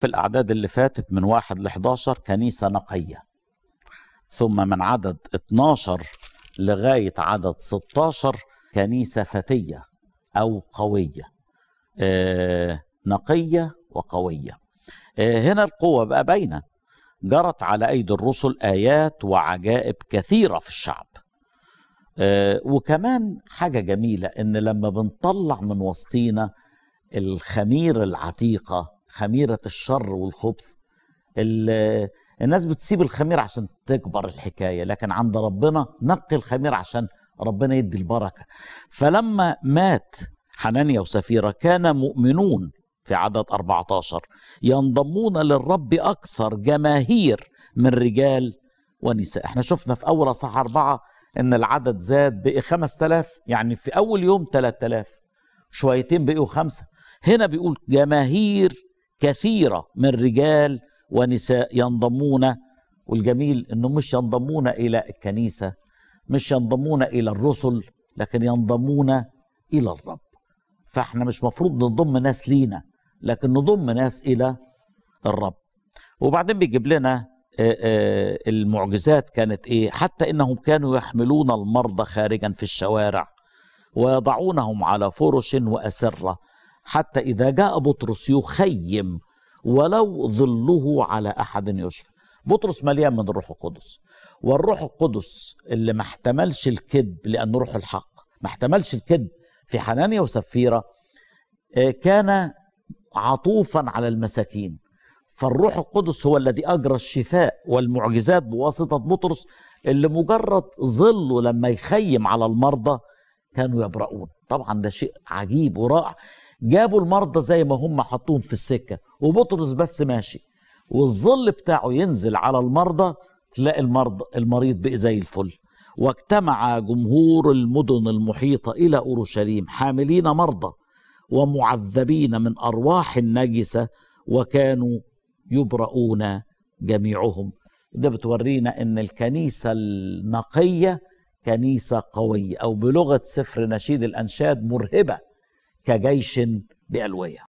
في الأعداد اللي فاتت من واحد ل 11 كنيسة نقية ثم من عدد 12 لغاية عدد 16 كنيسة فتية أو قوية آه نقية وقوية آه هنا القوة بقى باينة جرت على أيدي الرسل آيات وعجائب كثيرة في الشعب آه وكمان حاجة جميلة إن لما بنطلع من وسطينا الخمير العتيقة خميرة الشر والخبث الناس بتسيب الخمير عشان تكبر الحكاية لكن عند ربنا نقي الخمير عشان ربنا يدي البركة فلما مات حنانيا وسفيرة كان مؤمنون في عدد 14 ينضمون للرب أكثر جماهير من رجال ونساء احنا شفنا في أول صح أربعة إن العدد زاد بقي 5000 يعني في أول يوم 3000 شويتين بقيوا خمسة هنا بيقول جماهير كثيرة من رجال ونساء ينضمون والجميل انهم مش ينضمون الى الكنيسة مش ينضمون الى الرسل لكن ينضمون الى الرب فاحنا مش مفروض نضم ناس لينا لكن نضم ناس الى الرب وبعدين بيجيب لنا المعجزات كانت ايه حتى انهم كانوا يحملون المرضى خارجا في الشوارع ويضعونهم على فرش واسره حتى إذا جاء بطرس يخيم ولو ظله على أحد يشفى بطرس مليان من الروح القدس والروح القدس اللي ما احتملش الكذب لأنه روح الحق ما احتملش الكذب في حنانيا وسفيرة آه، كان عطوفا على المساكين فالروح القدس هو الذي أجرى الشفاء والمعجزات بواسطة بطرس اللي مجرد ظله لما يخيم على المرضى كانوا يبرؤون طبعا ده شيء عجيب ورائع جابوا المرضى زي ما هم حطوهم في السكه وبطرس بس ماشي والظل بتاعه ينزل على المرضى تلاقي المرض المريض بقي زي الفل واجتمع جمهور المدن المحيطه الى اورشليم حاملين مرضى ومعذبين من ارواح النجسه وكانوا يبرؤون جميعهم ده بتورينا ان الكنيسه النقيه كنيسه قويه او بلغه سفر نشيد الانشاد مرهبه كجيش بألوية